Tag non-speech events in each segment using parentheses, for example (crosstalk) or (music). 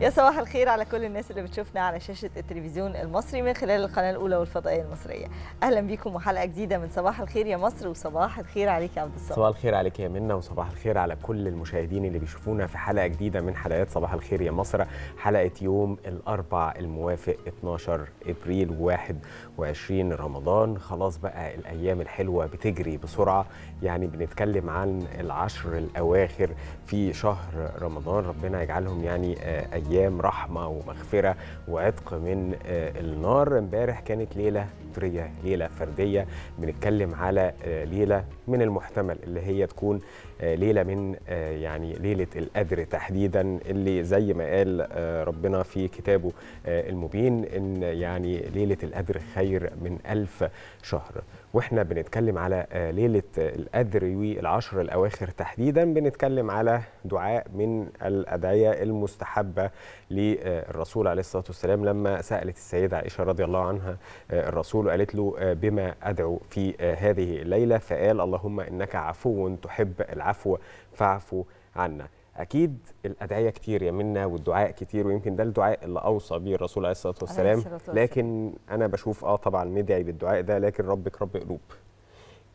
يا صباح الخير على كل الناس اللي بتشوفنا على شاشة التلفزيون المصري من خلال القناة الأولى والفضائية المصرية أهلا بيكم وحلقة جديدة من صباح الخير يا مصر وصباح الخير عليك يا عبد الصمد صباح الخير عليك يا منا وصباح الخير على كل المشاهدين اللي بيشوفونا في حلقة جديدة من حلقات صباح الخير يا مصر حلقة يوم الأربع الموافق 12 إبريل 21 رمضان خلاص بقى الأيام الحلوة بتجري بسرعة يعني بنتكلم عن العشر الأواخر في شهر رمضان ربنا يجعلهم يعني آه، أيام ايام رحمه ومغفره وعتق من آه، النار امبارح كانت ليله فطريه ليله فرديه بنتكلم على آه، ليله من المحتمل اللي هي تكون آه، ليله من آه، يعني ليله القدر تحديدا اللي زي ما قال آه، ربنا في كتابه المبين ان يعني ليله القدر خير من ألف شهر واحنا بنتكلم على ليله القدر والعشر الاواخر تحديدا بنتكلم على دعاء من الادعيه المستحبه للرسول عليه الصلاه والسلام لما سالت السيده عائشه رضي الله عنها الرسول وقالت له بما ادعو في هذه الليله فقال اللهم انك عفو تحب العفو العفو فاعفو عنا اكيد الادعيه كتير يا منا والدعاء كتير ويمكن ده الدعاء اللي اوصى به الرسول عليه الصلاه والسلام لكن انا بشوف اه طبعا ندعي بالدعاء ده لكن ربك رب قلوب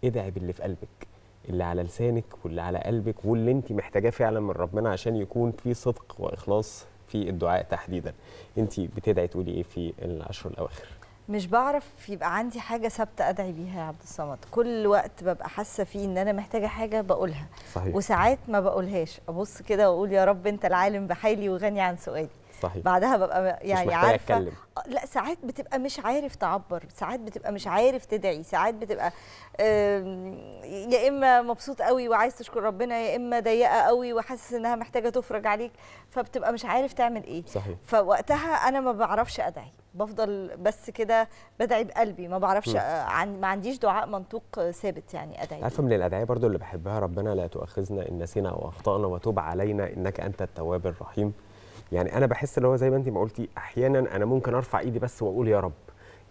ادعي باللي في قلبك اللي على لسانك واللي على قلبك واللي انت محتاجاه فعلا من ربنا عشان يكون في صدق واخلاص في الدعاء تحديدا انت بتدعي تقولي ايه في العشر الاواخر مش بعرف يبقى عندي حاجه ثابته ادعي بيها يا عبد الصمد كل وقت ببقى حاسه فيه ان انا محتاجه حاجه بقولها صحيح. وساعات ما بقولهاش ابص كده واقول يا رب انت العالم بحالي وغني عن سؤالي صحيح بعدها ببقى يعني مش عارفه أتكلم. آه، لا ساعات بتبقى مش عارف تعبر ساعات بتبقى مش عارف تدعي ساعات بتبقى يا اما مبسوط قوي وعايز تشكر ربنا يا اما ضيقه قوي وحاسس انها محتاجه تفرج عليك فبتبقى مش عارف تعمل ايه صحيح. فوقتها انا ما بعرفش ادعي بفضل بس كده بدعي بقلبي ما بعرفش آه، عن ما عنديش دعاء منطوق ثابت يعني ادعي عارفه من الادعيه برضو اللي بحبها ربنا لا تؤاخذنا ان نسينا او اخطانا وتوب علينا انك انت التواب الرحيم يعني انا بحس اللي هو زي ما انت ما قلتي احيانا انا ممكن ارفع ايدي بس واقول يا رب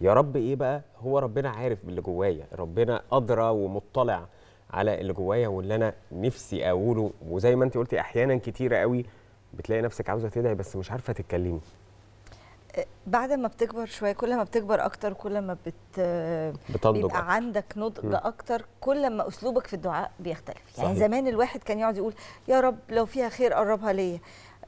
يا رب ايه بقى هو ربنا عارف باللي جوايا ربنا ادرى ومطلع على اللي جوايا واللي انا نفسي اقوله وزي ما انت قلتي احيانا كتيره قوي بتلاقي نفسك عاوزه تدعي بس مش عارفه تتكلمي أه، بعد ما بتكبر شويه كل ما بتكبر اكتر كل ما بت بتنضج بيبقى عندك نضج اكتر كل ما اسلوبك في الدعاء بيختلف يعني صحيح. يعني زمان الواحد كان يقعد يقول يا رب لو فيها خير قربها ليا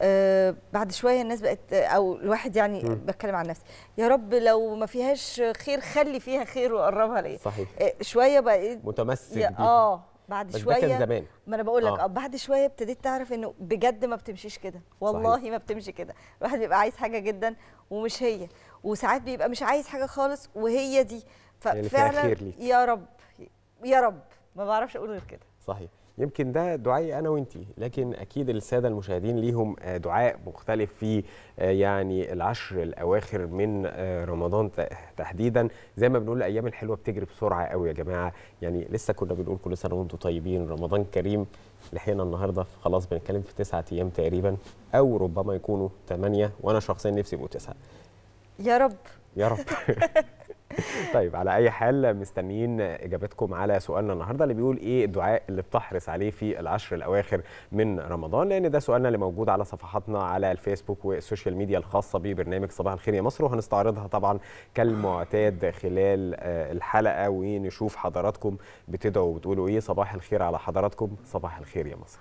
آه بعد شويه الناس بقت او الواحد يعني م. بتكلم عن نفسي يا رب لو ما فيهاش خير خلي فيها خير وقربها ليا صحيح آه شويه بقيت إيه، متمسك اه بعد بس شويه كان زمان ما انا بقول لك آه. آه. بعد شويه ابتديت تعرف انه بجد ما بتمشيش كده والله صحيح. ما بتمشي كده الواحد بيبقى عايز حاجه جدا ومش هي وساعات بيبقى مش عايز حاجه خالص وهي دي يعني ففعلا يا رب يا رب ما بعرفش اقول غير كده صحيح يمكن ده دعائي انا وانتي لكن اكيد الساده المشاهدين ليهم آه، دعاء مختلف في آه، يعني العشر الاواخر من آه، رمضان تحديدا زي ما بنقول الايام الحلوه بتجري بسرعه قوي يا جماعه يعني لسه كنا بنقول كل سنه وانتم طيبين رمضان كريم لحقنا النهارده خلاص بنتكلم في تسعة ايام تقريبا او ربما يكونوا ثمانيه وانا شخصيا نفسي يبقوا تسعه يا رب يا رب (laughs) (laughs) طيب على اي حال مستنيين اجابتكم على سؤالنا النهارده اللي بيقول ايه الدعاء اللي بتحرص عليه في العشر الاواخر من رمضان لان ده سؤالنا اللي موجود على صفحاتنا على الفيسبوك والسوشيال ميديا الخاصه ببرنامج صباح الخير يا مصر وهنستعرضها طبعا كالمعتاد خلال آه، الحلقه ونشوف حضراتكم بتدعوا وبتقولوا ايه صباح الخير على حضراتكم صباح الخير يا مصر